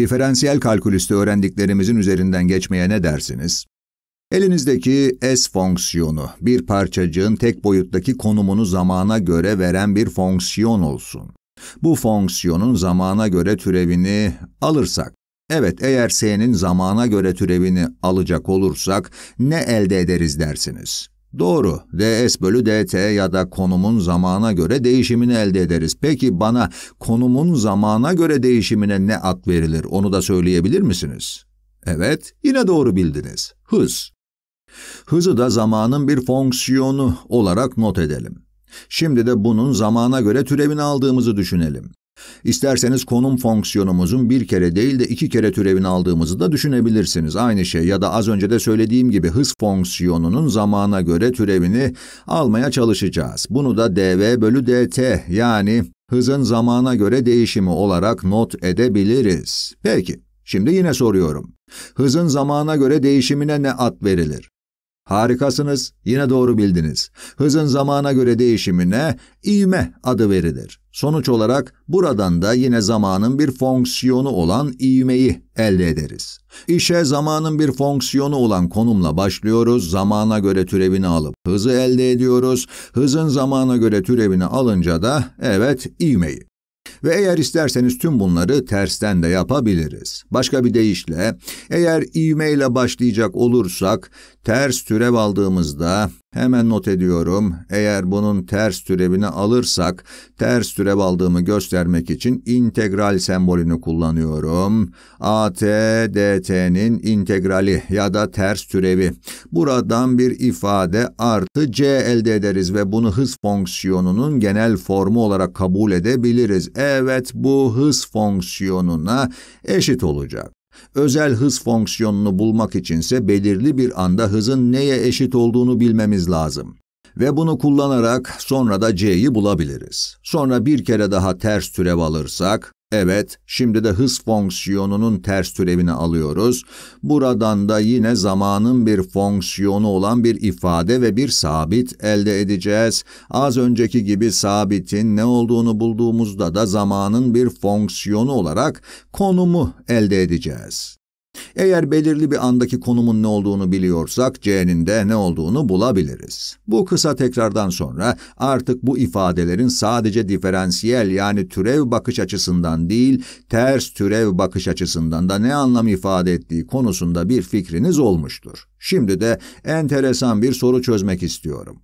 Diferansiyel kalkülüste öğrendiklerimizin üzerinden geçmeye ne dersiniz? Elinizdeki S fonksiyonu, bir parçacığın tek boyuttaki konumunu zamana göre veren bir fonksiyon olsun. Bu fonksiyonun zamana göre türevini alırsak, evet eğer s'nin zamana göre türevini alacak olursak ne elde ederiz dersiniz? Doğru, ds bölü dt ya da konumun zamana göre değişimini elde ederiz. Peki bana konumun zamana göre değişimine ne ad verilir onu da söyleyebilir misiniz? Evet, yine doğru bildiniz. Hız. Hızı da zamanın bir fonksiyonu olarak not edelim. Şimdi de bunun zamana göre türevini aldığımızı düşünelim. İsterseniz konum fonksiyonumuzun bir kere değil de iki kere türevini aldığımızı da düşünebilirsiniz. Aynı şey ya da az önce de söylediğim gibi hız fonksiyonunun zamana göre türevini almaya çalışacağız. Bunu da dv bölü dt yani hızın zamana göre değişimi olarak not edebiliriz. Peki, şimdi yine soruyorum. Hızın zamana göre değişimine ne ad verilir? Harikasınız, yine doğru bildiniz. Hızın zamana göre değişimine ivme adı verilir. Sonuç olarak buradan da yine zamanın bir fonksiyonu olan ivmeyi elde ederiz. İşe zamanın bir fonksiyonu olan konumla başlıyoruz, zamana göre türevini alıp hızı elde ediyoruz, hızın zamana göre türevini alınca da evet ivmeyi. Ve eğer isterseniz tüm bunları tersten de yapabiliriz. Başka bir deyişle, eğer ivmeyle başlayacak olursak, Ters türev aldığımızda hemen not ediyorum. Eğer bunun ters türevini alırsak ters türev aldığımı göstermek için integral sembolünü kullanıyorum. AT dt'nin integrali ya da ters türevi. Buradan bir ifade artı c elde ederiz ve bunu hız fonksiyonunun genel formu olarak kabul edebiliriz. Evet bu hız fonksiyonuna eşit olacak. Özel hız fonksiyonunu bulmak içinse belirli bir anda hızın neye eşit olduğunu bilmemiz lazım. Ve bunu kullanarak sonra da c'yi bulabiliriz. Sonra bir kere daha ters türev alırsak Evet, şimdi de hız fonksiyonunun ters türevini alıyoruz. Buradan da yine zamanın bir fonksiyonu olan bir ifade ve bir sabit elde edeceğiz. Az önceki gibi sabitin ne olduğunu bulduğumuzda da zamanın bir fonksiyonu olarak konumu elde edeceğiz. Eğer belirli bir andaki konumun ne olduğunu biliyorsak C'nin de ne olduğunu bulabiliriz. Bu kısa tekrardan sonra artık bu ifadelerin sadece diferansiyel yani türev bakış açısından değil, ters türev bakış açısından da ne anlam ifade ettiği konusunda bir fikriniz olmuştur. Şimdi de enteresan bir soru çözmek istiyorum.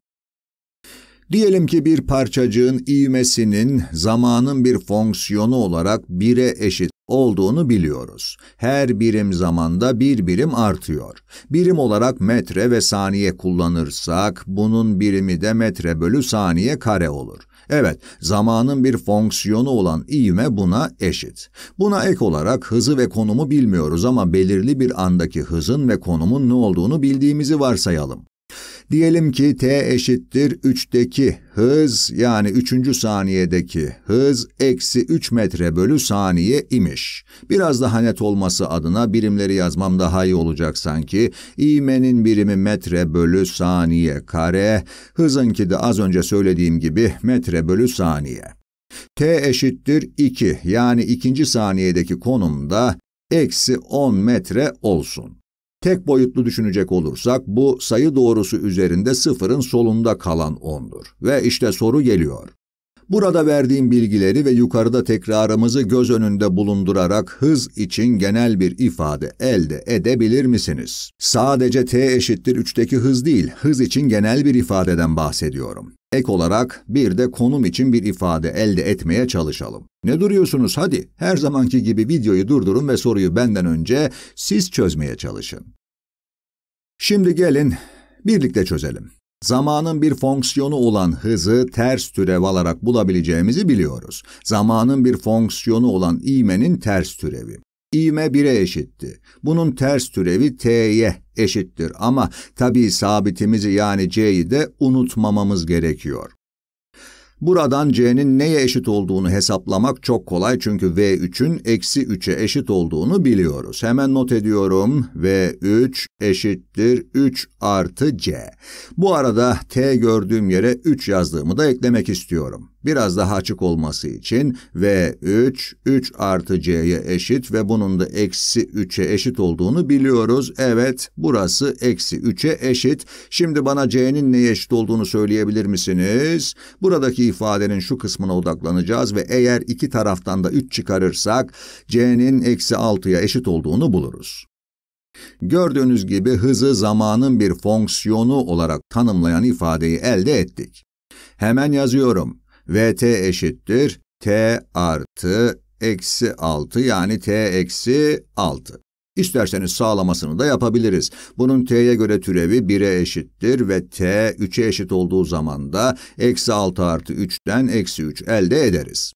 Diyelim ki bir parçacığın ivmesinin zamanın bir fonksiyonu olarak 1'e eşit olduğunu biliyoruz. Her birim zamanda bir birim artıyor. Birim olarak metre ve saniye kullanırsak bunun birimi de metre bölü saniye kare olur. Evet, zamanın bir fonksiyonu olan ivme buna eşit. Buna ek olarak hızı ve konumu bilmiyoruz ama belirli bir andaki hızın ve konumun ne olduğunu bildiğimizi varsayalım. Diyelim ki t eşittir 3'teki hız yani 3. saniyedeki hız eksi 3 metre bölü saniye imiş. Biraz daha net olması adına birimleri yazmam daha iyi olacak sanki. İğmenin birimi metre bölü saniye kare, hızınki de az önce söylediğim gibi metre bölü saniye. t eşittir 2 yani ikinci saniyedeki konumda eksi 10 metre olsun. Tek boyutlu düşünecek olursak bu sayı doğrusu üzerinde sıfırın solunda kalan 10'dur. Ve işte soru geliyor. Burada verdiğim bilgileri ve yukarıda tekrarımızı göz önünde bulundurarak hız için genel bir ifade elde edebilir misiniz? Sadece t eşittir 3'teki hız değil, hız için genel bir ifadeden bahsediyorum. Ek olarak bir de konum için bir ifade elde etmeye çalışalım. Ne duruyorsunuz hadi? Her zamanki gibi videoyu durdurun ve soruyu benden önce siz çözmeye çalışın. Şimdi gelin birlikte çözelim. Zamanın bir fonksiyonu olan hızı ters türev alarak bulabileceğimizi biliyoruz. Zamanın bir fonksiyonu olan ivmenin ters türevi. İvme 1'e eşitti. Bunun ters türevi t'ye eşittir ama tabii sabitimizi yani c'yi de unutmamamız gerekiyor. Buradan c'nin neye eşit olduğunu hesaplamak çok kolay çünkü v3'ün eksi 3'e eşit olduğunu biliyoruz. Hemen not ediyorum. v3 eşittir 3 artı c. Bu arada t gördüğüm yere 3 yazdığımı da eklemek istiyorum biraz daha açık olması için ve 3, 3 artı c'ye eşit ve bunun da eksi 3'e eşit olduğunu biliyoruz. Evet, burası eksi 3'e eşit. Şimdi bana c'nin neye eşit olduğunu söyleyebilir misiniz? Buradaki ifadenin şu kısmına odaklanacağız ve eğer iki taraftan da 3 çıkarırsak c'nin eksi 6'ya eşit olduğunu buluruz. Gördüğünüz gibi hızı zamanın bir fonksiyonu olarak tanımlayan ifadeyi elde ettik. Hemen yazıyorum. Vt eşittir t artı eksi 6 yani t eksi 6. İsterseniz sağlamasını da yapabiliriz. Bunun t'ye göre türevi 1'e eşittir ve t 3'e eşit olduğu zaman da eksi 6 artı 3'ten eksi 3 elde ederiz.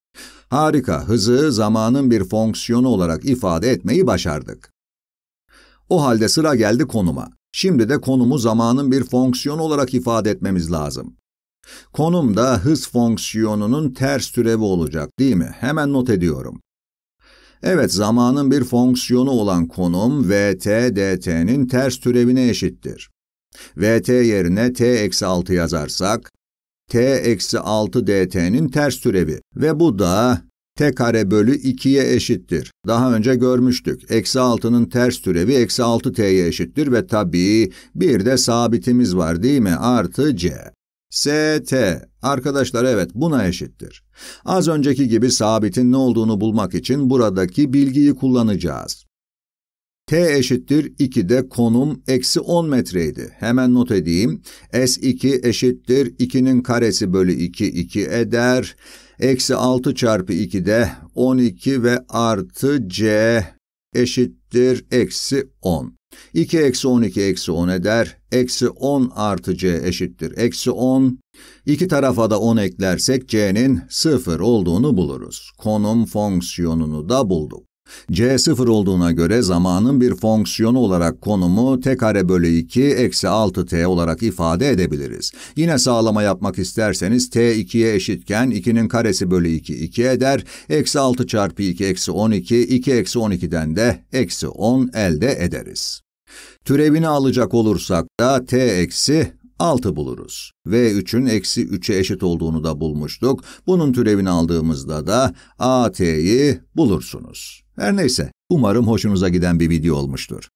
Harika, hızı zamanın bir fonksiyonu olarak ifade etmeyi başardık. O halde sıra geldi konuma. Şimdi de konumu zamanın bir fonksiyonu olarak ifade etmemiz lazım. Konum da hız fonksiyonunun ters türevi olacak değil mi? Hemen not ediyorum. Evet, zamanın bir fonksiyonu olan konum vt dt'nin ters türevine eşittir. vt yerine t eksi 6 yazarsak, t eksi 6 dt'nin ters türevi ve bu da t kare bölü 2'ye eşittir. Daha önce görmüştük. Eksi 6'nın ters türevi eksi 6t'ye eşittir ve tabii bir de sabitimiz var değil mi? Artı c. ST. Arkadaşlar evet buna eşittir. Az önceki gibi sabitin ne olduğunu bulmak için buradaki bilgiyi kullanacağız. T eşittir 2'de konum eksi 10 metreydi. Hemen not edeyim. S2 eşittir 2'nin karesi bölü 2 2 eder. Eksi 6 çarpı 2'de 12 ve artı C eşittir eksi 10. 2 eksi 12 eksi 10 eder. Eksi 10 artı c eşittir. Eksi 10. İki tarafa da 10 eklersek c'nin 0 olduğunu buluruz. Konum fonksiyonunu da bulduk. C0 olduğuna göre zamanın bir fonksiyonu olarak konumu t kare bölü 2 eksi 6t olarak ifade edebiliriz. Yine sağlama yapmak isterseniz t 2'ye eşitken 2'nin karesi bölü 2 2 eder. Eksi 6 çarpı 2 eksi 12, 2 eksi 12'den de eksi 10 elde ederiz. Türevini alacak olursak da t eksi 6 buluruz. V3'ün eksi 3'e eşit olduğunu da bulmuştuk. Bunun türevini aldığımızda da AT'yi bulursunuz. Her neyse, umarım hoşunuza giden bir video olmuştur.